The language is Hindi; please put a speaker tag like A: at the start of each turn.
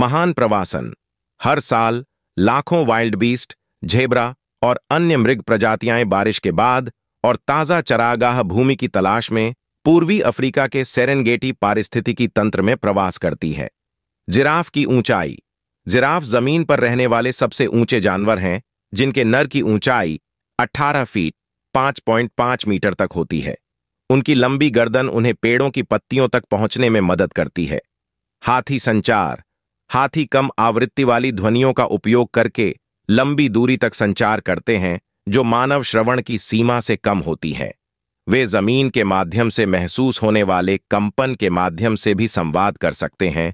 A: महान प्रवासन हर साल लाखों वाइल्ड बीस्ट झेबरा और अन्य मृग प्रजातियां बारिश के बाद और ताज़ा चरागाह भूमि की तलाश में पूर्वी अफ्रीका के सेरेनगेटी पारिस्थितिकी तंत्र में प्रवास करती है जिराफ की ऊंचाई जिराफ जमीन पर रहने वाले सबसे ऊंचे जानवर हैं जिनके नर की ऊंचाई 18 फीट 5.5 मीटर तक होती है उनकी लंबी गर्दन उन्हें पेड़ों की पत्तियों तक पहुंचने में मदद करती है हाथी संचार हाथी कम आवृत्ति वाली ध्वनियों का उपयोग करके लंबी दूरी तक संचार करते हैं जो मानव श्रवण की सीमा से कम होती है वे जमीन के माध्यम से महसूस होने वाले कंपन के माध्यम से भी संवाद कर सकते हैं